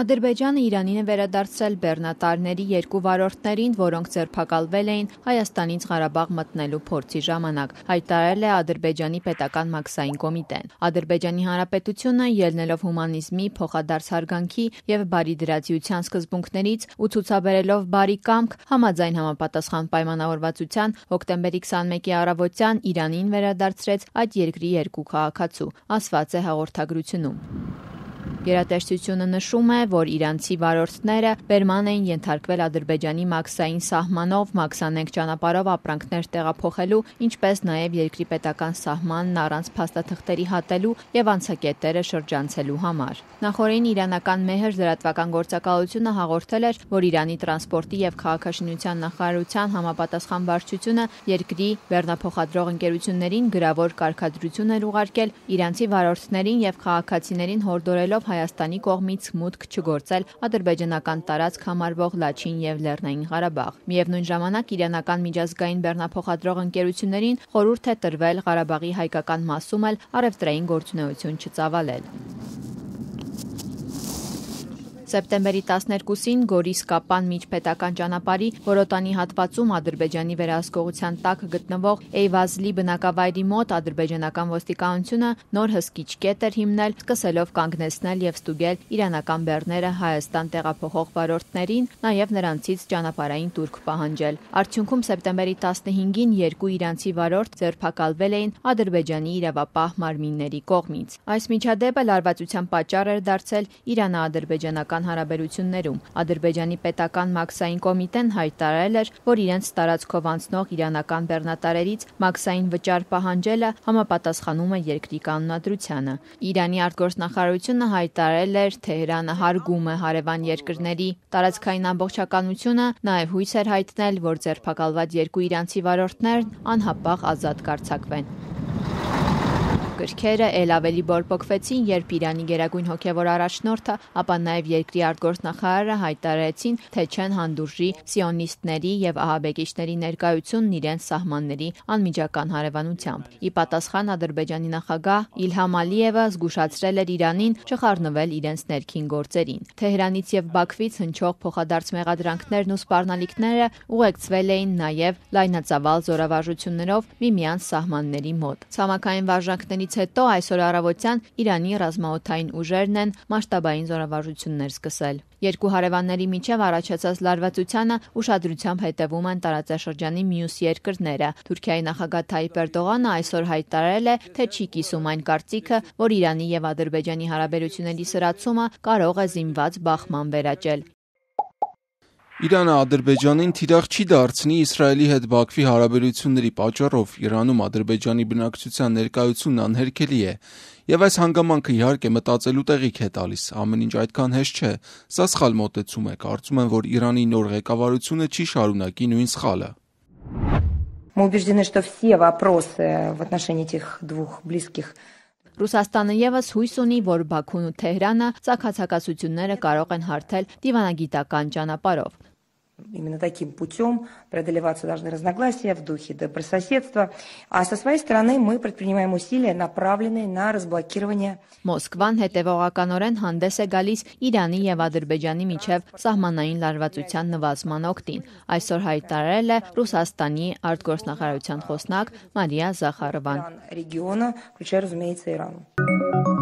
Ադրբեջանը Իրանին է վերադարձրել բեռնատարների երկու վարորդներին, որոնք ձերբակալվել էին Հայաստանից Ղարաբաղ մտնելու փորձի ժամանակ, հայտարարել է Ադրբեջանի պետական մաքսային կոմիտեն։ Ադրբեջանի Հանրապետությունը, ելնելով հումանիզմի, փոխադարձ հարգանքի եւ բարի դրացիության սկզբունքներից ու ցուցաբերելով բարի կամք, համաձայն համապատասխան պայմանավորվածության հոկտեմբերի 21-ի առավոտյան Իրանին վերադարձրեց այդ երկրի երկու քաղաքացու, ասված է հաղորդագրությունում։ Գերատեսչությունը նշում է, որ իրանցի վարորդները բերման էին ենթարկվել Ադրբեջանի մաքսային սահմանով մաքսանենգ ճանապարհով ապրանքներ տեղափոխելու, ինչպես նաև երկրի պետական սահմանն առանց փաստաթղթերի հատելու եւ անցակետերը շրջանցելու համար։ Նախորդին իրանական մեհր զրատվական գործակալությունը հաղորդել էր, որ Իրանի տրանսպորտի եւ քաղաքաշինության նախարարության համապատասխան վարչությունը երկրի վերնափոխադրող ընկերություններին գրավոր կարգադրություն էր ուղարկել իրանցի վարորդներին եւ քաղաքացիներին հորդորելով Հայաստանի կողմից մուտք չգործել ադրբեջանական տարածք համարվող Լաչին եւ Լեռնային Ղարաբաղ։ Միևնույն ժամանակ իրանական միջազգային բեռնափոխադրող ընկերություններին խորհուրդ է տրվել Ղարաբաղի հայկական մասում էլ առևտրային գործունեություն չծավալել։ Սեպտեմբերի 12-ին Գորիս-Կապան միջպետական ճանապարհի Որոտանի հատվածում Ադրբեջանի վերահսկողության տակ գտնվող Էյվազլի բնակավայրի մոտ ադրբեջանական ոստիկանությունը նոր հսկիչ կետ էր հիմնել, սկսելով կանգնեցնել եւ ստուգել իրանական բեռները Հայաստան տեղափոխող վարորդներին, նաեւ նրանցից ճանապարհային տուրք պահանջել։ Արդյունքում սեպտեմբերի 15-ին երկու իրանցի վարորդ ձերբակալվել էին Ադրբեջանի իրավապահ մարմինների կողմից։ Այս միջադեպը լարվածության պատճառ էր դարձել Իրան-ադրբեջանական Հայաստան-Ադրբեջանական հարաբերություններում։ Ադրբեջանի պետական մաքսային կոմիտեն հայտարարել էր, որ իրենց տարածքով անցնող իրանական բեռնատարերից մաքսային վճար պահանջելը համապատասխանում է երկրի կանոնադրությանը։ Իրանի արտգործնախարարությունը հայտարարել էր, թե Իրանը հարգում է հարևան երկրների տարածքային ամբողջականությունը, նաև հույս էր հայտնել, որ ձերբակալված երկու իրանցի վարորդներն անհապաղ ազատ կարձակվեն գրքերը էլ ավելի բորբոքվեցին, երբ Իրանի Գերագույն հոգևոր առաջնորդը, ապա նաև երկրի արտգործնախարարը հայտարարեցին, թե չեն հանդուրժի սիոնիստների եւ ահաբեկիչների ներկայությունն իրենց սահմանների անմիջական հարևանությամբ։ Ի պատասխան Ադրբեջանի նախագահ Իլհամ Ալիևը զգուշացրել էր Իրանին չխառնվել իրենց ներքին գործերին։ Թեհրանից եւ Բաքվից հնչող փոխադարձ մեղադրանքներն ու սպառնալիքները ուղեկցվել էին նաև լայնածավալ զորավարժություններով միմյանց սահմանների մոտ։ Ցամաքային վարժանքների հարձակումներից հետո այսօր առավոտյան Իրանի ռազմաօթային ուժերն են մասշտաբային զորավարժություններ սկսել։ Երկու հարևանների միջև առաջացած լարվածությանը ուշադրությամբ հետևում են տարածաշրջանի մյուս երկրները։ Թուրքիայի նախագահ Թայիպ Էրդողանը այսօր հայտարարել է, թե չի կիսում այն կարծիքը, որ Իրանի եւ Ադրբեջանի հարաբերությունների սրացումը կարող է զինված բախման վերաճել։ Իրանը Ադրբեջանին թիրախ չի դարձնի Իսրայելի հետ Բաքվի հարաբերությունների պատճառով։ Իրանում Ադրբեջանի բնակչության ներկայությունն անհերքելի է, եւ այս հանգամանքը իհարկե մտածելու տեղիք է տալիս։ Ամեն ինչ այդքան հեշտ չէ։ Սա սխալ մոտեցում է։ Կարծում եմ, որ Իրանի նոր ղեկավարությունը չի շարունակի նույն սխալը։ Мы убеждены, что все вопросы в отношении этих двух близких Ռուսաստանը եւս հույս ունի, որ Բաքուն ու Թեհրանը ցակացակացությունները կարող են հարթել դիվանագիտական ճանապարով именно таким путем преодолеваться должны разногласия в духе добрососедства. А со своей стороны мы предпринимаем усилия, направленные на разблокирование Մոսկվան հետևողականորեն հանդես է գալիս Իրանի եւ Ադրբեջանի միջև սահմանային լարվածության նվազման օկտին։ Այսօր հայտարարել է Ռուսաստանի արտգործնախարարության խոսնակ Մարիա Զախարովան։ Ռեգիոնը, включая, разумеется, Иран։